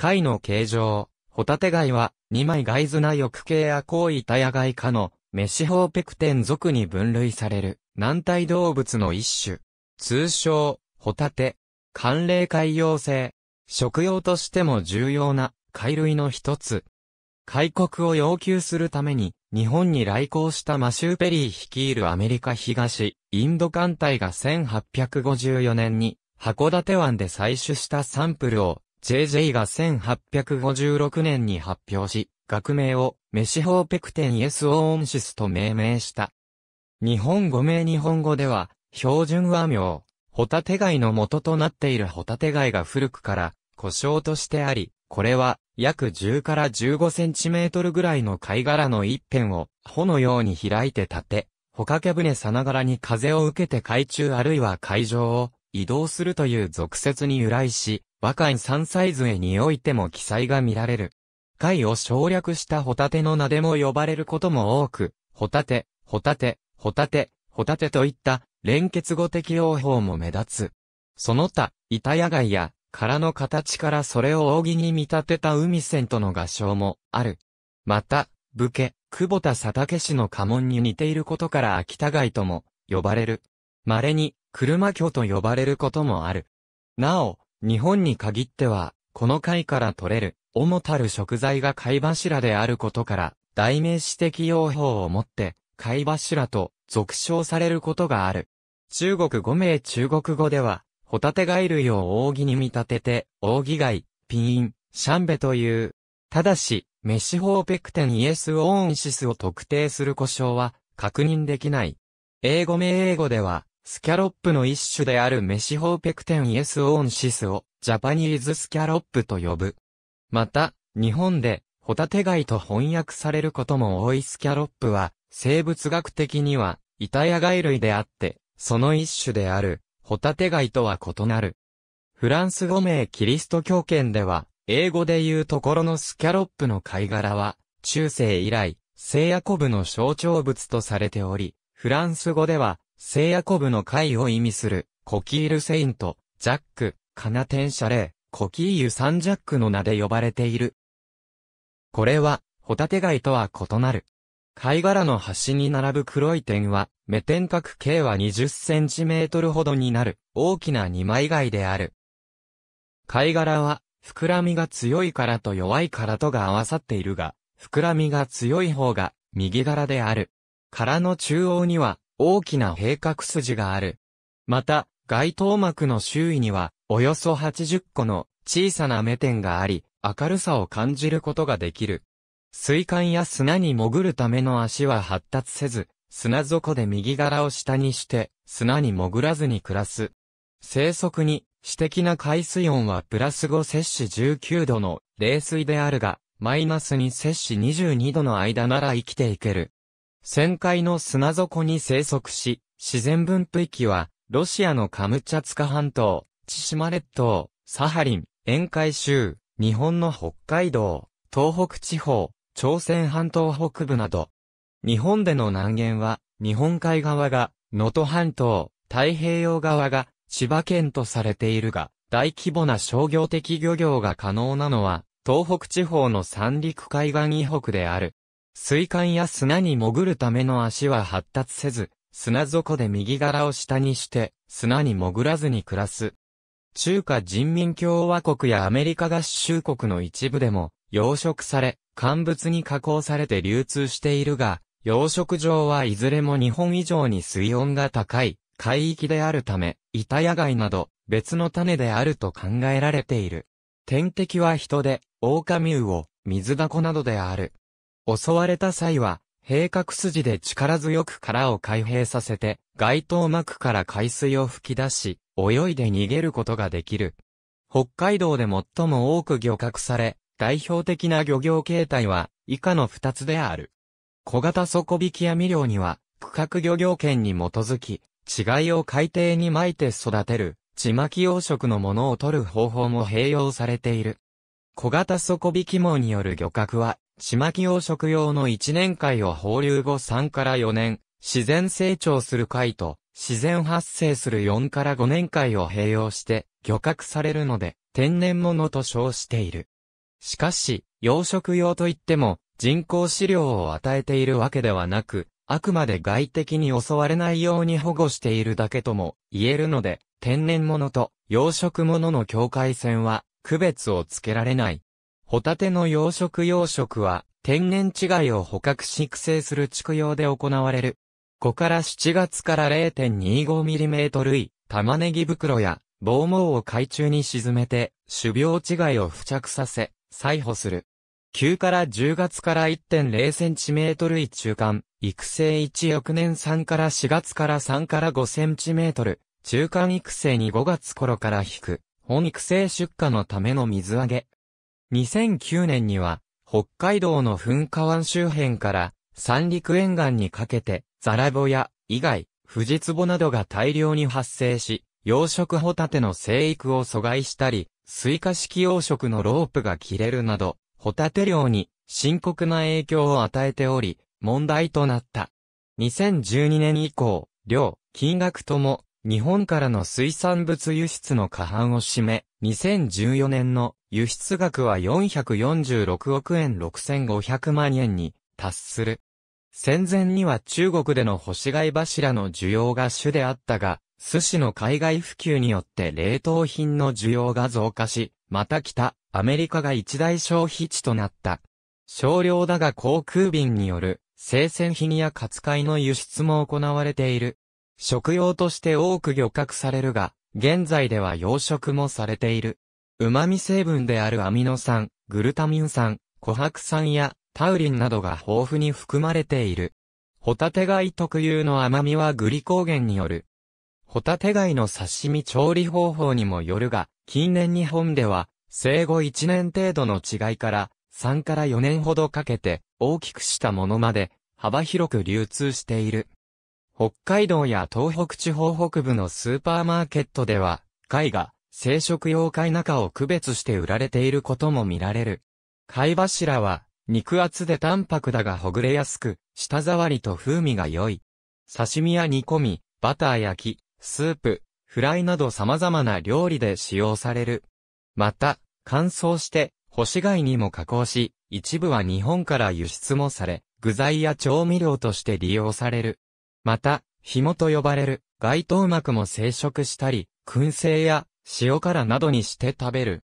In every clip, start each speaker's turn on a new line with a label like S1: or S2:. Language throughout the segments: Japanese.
S1: 貝の形状。ホタテ貝は、二枚貝砂翼系や高位タヤ貝科の、メシホーペクテン属に分類される、軟体動物の一種。通称、ホタテ。寒冷海洋性。食用としても重要な、貝類の一つ。開国を要求するために、日本に来航したマシューペリー率いるアメリカ東、インド艦隊が1854年に、函館湾で採取したサンプルを、JJ が1856年に発表し、学名をメシホーペクテンイエスオーンシスと命名した。日本語名日本語では、標準和名、ホタテ貝の元となっているホタテ貝が古くから、故障としてあり、これは約10から15センチメートルぐらいの貝殻の一辺を、穂のように開いて立て、帆掛け船さながらに風を受けて海中あるいは海上を移動するという俗説に由来し、和三サイズ絵においても記載が見られる。貝を省略したホタテの名でも呼ばれることも多く、ホタテ、ホタテ、ホタテ、ホタテといった連結語的用法も目立つ。その他、板屋貝や殻の形からそれを扇に見立てた海線との合唱もある。また、武家、久保田佐竹氏の家紋に似ていることから秋田街とも呼ばれる。稀に、車居と呼ばれることもある。なお、日本に限っては、この貝から取れる、主たる食材が貝柱であることから、代名詞的用法をもって、貝柱と俗称されることがある。中国語名中国語では、ホタテ貝類を扇に見立てて、扇貝、ピーン、シャンベという。ただし、メシホーペクテンイエスオーンシスを特定する故障は確認できない。英語名英語では、スキャロップの一種であるメシホーペクテンイエスオーンシスをジャパニーズスキャロップと呼ぶ。また、日本でホタテ貝と翻訳されることも多いスキャロップは、生物学的にはイタヤ貝類であって、その一種であるホタテ貝とは異なる。フランス語名キリスト教圏では、英語で言うところのスキャロップの貝殻は、中世以来、聖ヤコブの象徴物とされており、フランス語では、聖ヤコブの会を意味する、コキールセイント、ジャック、カナテンシャレー、コキーユサンジャックの名で呼ばれている。これは、ホタテ貝とは異なる。貝殻の端に並ぶ黒い点は、目点角径は20センチメートルほどになる、大きな二枚貝である。貝殻は、膨らみが強い殻と弱い殻とが合わさっているが、膨らみが強い方が、右殻である。殻の中央には、大きな閉角筋がある。また、外頭膜の周囲には、およそ80個の小さな目点があり、明るさを感じることができる。水管や砂に潜るための足は発達せず、砂底で右柄を下にして、砂に潜らずに暮らす。生息に、私的な海水温はプラス5摂氏19度の冷水であるが、マイナス2摂氏22度の間なら生きていける。旋回の砂底に生息し、自然分布域は、ロシアのカムチャツカ半島、千島列島、サハリン、沿海州、日本の北海道、東北地方、朝鮮半島北部など。日本での南限は、日本海側が、能登半島、太平洋側が、千葉県とされているが、大規模な商業的漁業が可能なのは、東北地方の三陸海岸以北である。水管や砂に潜るための足は発達せず、砂底で右柄を下にして、砂に潜らずに暮らす。中華人民共和国やアメリカ合衆国の一部でも、養殖され、乾物に加工されて流通しているが、養殖場はいずれも日本以上に水温が高い海域であるため、板野貝など別の種であると考えられている。天敵は人で、狼オ、水ダコなどである。襲われた際は、閉角筋で力強く殻を開閉させて、街頭膜から海水を吹き出し、泳いで逃げることができる。北海道で最も多く漁獲され、代表的な漁業形態は、以下の二つである。小型底引き網漁には、区画漁業権に基づき、違いを海底に撒いて育てる、地巻き養殖のものを取る方法も併用されている。小型底引き網による漁獲は、島木養殖用の1年貝を放流後3から4年、自然成長する貝と、自然発生する4から5年貝を併用して、漁獲されるので、天然物と称している。しかし、養殖用といっても、人工飼料を与えているわけではなく、あくまで外敵に襲われないように保護しているだけとも言えるので、天然物と養殖物の境界線は区別をつけられない。ホタテの養殖養殖は、天然地貝を捕獲し育成する畜養で行われる。5から7月から 0.25mm 以、玉ねぎ袋や、棒毛を海中に沈めて、種苗地貝を付着させ、採捕する。9から10月から 1.0cm 以中間、育成1翌年3から4月から3から 5cm、中間育成に5月頃から引く、本育成出荷のための水揚げ、2009年には、北海道の噴火湾周辺から三陸沿岸にかけて、ザラボや、以外、富士壺などが大量に発生し、養殖ホタテの生育を阻害したり、スイカ式養殖のロープが切れるなど、ホタテ漁に深刻な影響を与えており、問題となった。2012年以降、量、金額とも、日本からの水産物輸出の過半を占め、2014年の輸出額は446億円6500万円に達する。戦前には中国での干し貝柱の需要が主であったが、寿司の海外普及によって冷凍品の需要が増加し、また北、アメリカが一大消費地となった。少量だが航空便による生鮮品や活海の輸出も行われている。食用として多く漁獲されるが、現在では養殖もされている。旨味成分であるアミノ酸、グルタミン酸、琥珀酸やタウリンなどが豊富に含まれている。ホタテ貝特有の甘みはグリコーゲンによる。ホタテ貝の刺身調理方法にもよるが、近年日本では、生後1年程度の違いから、3から4年ほどかけて、大きくしたものまで、幅広く流通している。北海道や東北地方北部のスーパーマーケットでは、貝が生殖用貝中を区別して売られていることも見られる。貝柱は、肉厚で淡白だがほぐれやすく、舌触りと風味が良い。刺身や煮込み、バター焼き、スープ、フライなど様々な料理で使用される。また、乾燥して、干し貝にも加工し、一部は日本から輸出もされ、具材や調味料として利用される。また、紐と呼ばれる、外頭膜も生殖したり、燻製や塩辛などにして食べる。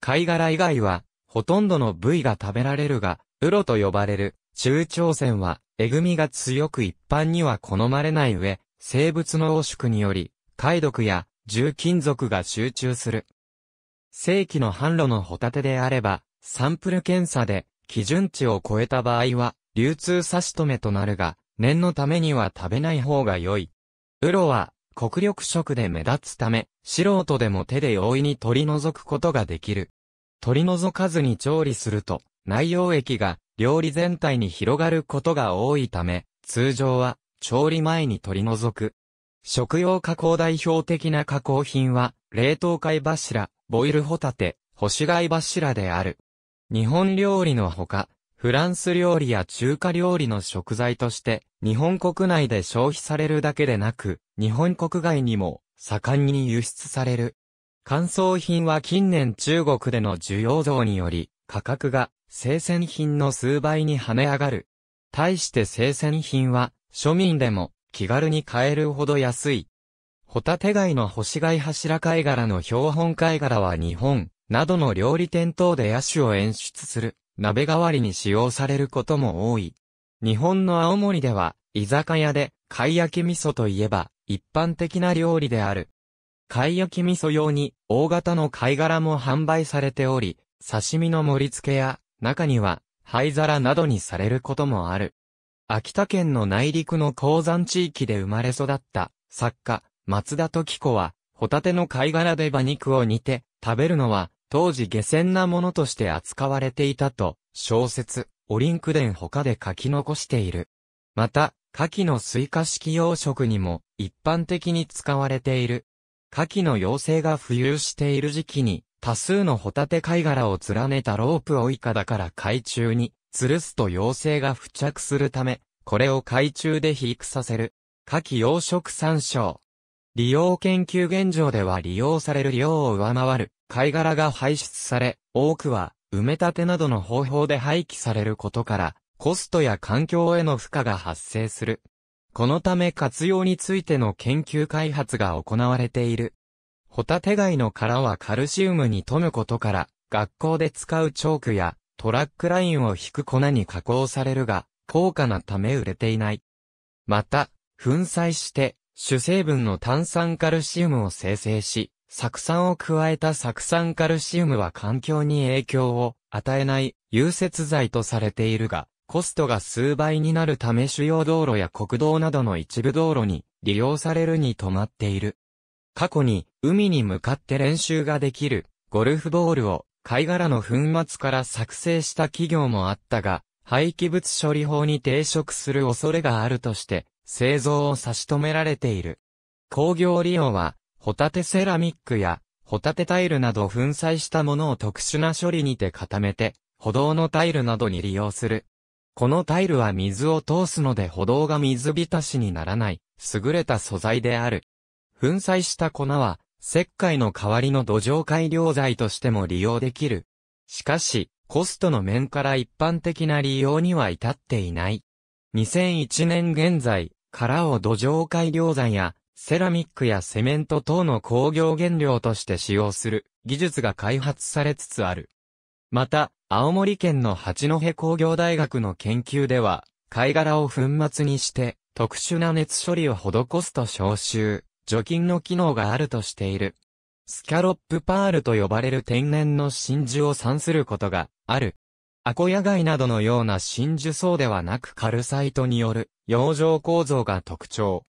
S1: 貝殻以外は、ほとんどの部位が食べられるが、ウロと呼ばれる、中朝鮮は、えぐみが強く一般には好まれない上、生物の汚縮により、貝毒や重金属が集中する。正規の販路のホタテであれば、サンプル検査で基準値を超えた場合は、流通差し止めとなるが、念のためには食べない方が良い。ウロは国力色で目立つため、素人でも手で容易に取り除くことができる。取り除かずに調理すると、内容液が料理全体に広がることが多いため、通常は調理前に取り除く。食用加工代表的な加工品は、冷凍貝柱、ボイルホタテ、干し貝柱である。日本料理のほか、フランス料理や中華料理の食材として、日本国内で消費されるだけでなく、日本国外にも盛んに輸出される。乾燥品は近年中国での需要増により、価格が生鮮品の数倍に跳ね上がる。対して生鮮品は、庶民でも気軽に買えるほど安い。ホタテ貝の星貝柱貝殻の標本貝殻は日本などの料理店等で野手を演出する鍋代わりに使用されることも多い。日本の青森では、居酒屋で、貝焼き味噌といえば、一般的な料理である。貝焼き味噌用に、大型の貝殻も販売されており、刺身の盛り付けや、中には、灰皿などにされることもある。秋田県の内陸の鉱山地域で生まれ育った、作家、松田時子は、ホタテの貝殻で馬肉を煮て、食べるのは、当時下船なものとして扱われていたと、小説、オリンク伝他で書き残している。また、牡蠣のスイカ式養殖にも一般的に使われている。牡蠣の養生が浮遊している時期に、多数のホタテ貝殻を連ねたロープをイカだから海中に吊るすと妖精が付着するため、これを海中で肥育させる。牡蠣養殖参照。利用研究現状では利用される量を上回る貝殻が排出され、多くは埋め立てなどの方法で廃棄されることから、コストや環境への負荷が発生する。このため活用についての研究開発が行われている。ホタテ貝の殻はカルシウムに富むことから、学校で使うチョークやトラックラインを引く粉に加工されるが、高価なため売れていない。また、粉砕して主成分の炭酸カルシウムを生成し、酢酸を加えた酢酸カルシウムは環境に影響を与えない融雪剤とされているが、コストが数倍になるため主要道路や国道などの一部道路に利用されるに止まっている。過去に海に向かって練習ができるゴルフボールを貝殻の粉末から作成した企業もあったが、廃棄物処理法に抵触する恐れがあるとして、製造を差し止められている。工業利用は、ホタテセラミックや、ホタテタイルなど粉砕したものを特殊な処理にて固めて、歩道のタイルなどに利用する。このタイルは水を通すので歩道が水浸しにならない、優れた素材である。粉砕した粉は、石灰の代わりの土壌改良剤としても利用できる。しかし、コストの面から一般的な利用には至っていない。2001年現在、殻を土壌改良材や、セラミックやセメント等の工業原料として使用する技術が開発されつつある。また、青森県の八戸工業大学の研究では、貝殻を粉末にして、特殊な熱処理を施すと消臭、除菌の機能があるとしている。スキャロップパールと呼ばれる天然の真珠を産することがある。アコヤ貝などのような真珠層ではなくカルサイトによる養生構造が特徴。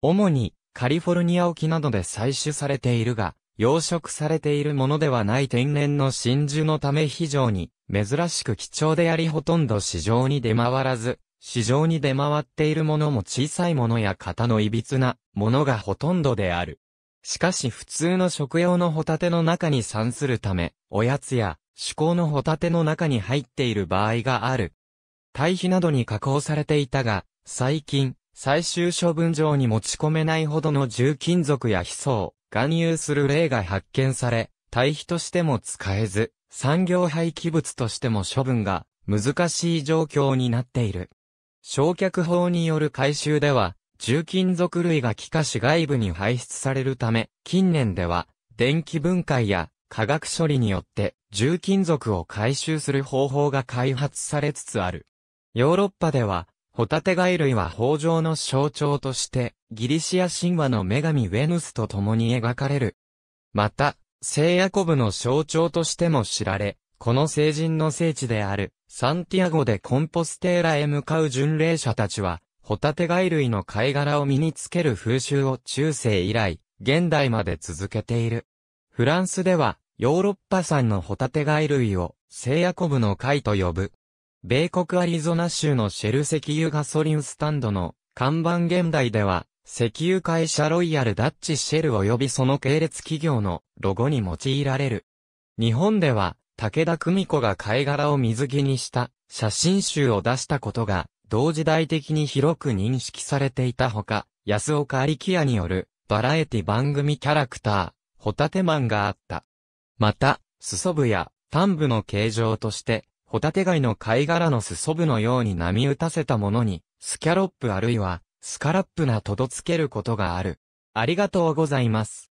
S1: 主にカリフォルニア沖などで採取されているが、養殖されているものではない天然の真珠のため非常に珍しく貴重でありほとんど市場に出回らず、市場に出回っているものも小さいものや型の歪なものがほとんどである。しかし普通の食用のホタテの中に産するため、おやつや思考のホタテの中に入っている場合がある。堆肥などに加工されていたが、最近、最終処分場に持ち込めないほどの重金属やヒ素を含有する例が発見され、堆肥としても使えず、産業廃棄物としても処分が難しい状況になっている。焼却法による回収では、重金属類が気化し外部に排出されるため、近年では、電気分解や化学処理によって重金属を回収する方法が開発されつつある。ヨーロッパでは、ホタテ貝類は豊穣の象徴として、ギリシア神話の女神ウェヌスと共に描かれる。また、聖ヤコブの象徴としても知られ、この聖人の聖地である、サンティアゴでコンポステーラへ向かう巡礼者たちは、ホタテ貝類の貝殻を身につける風習を中世以来、現代まで続けている。フランスでは、ヨーロッパ産のホタテ貝類を、聖ヤコブの貝と呼ぶ。米国アリゾナ州のシェル石油ガソリンスタンドの看板現代では、石油会社ロイヤルダッチシェル及びその系列企業のロゴに用いられる。日本では、武田久美子が貝殻を水着にした写真集を出したことが、同時代的に広く認識されていたほか、安岡有紀也によるバラエティ番組キャラクター、ホタテマンがあった。また、裾部や端部の形状として、ホタテ貝の貝殻の裾部のように波打たせたものに、スキャロップあるいは、スカラップなとどつけることがある。ありがとうございます。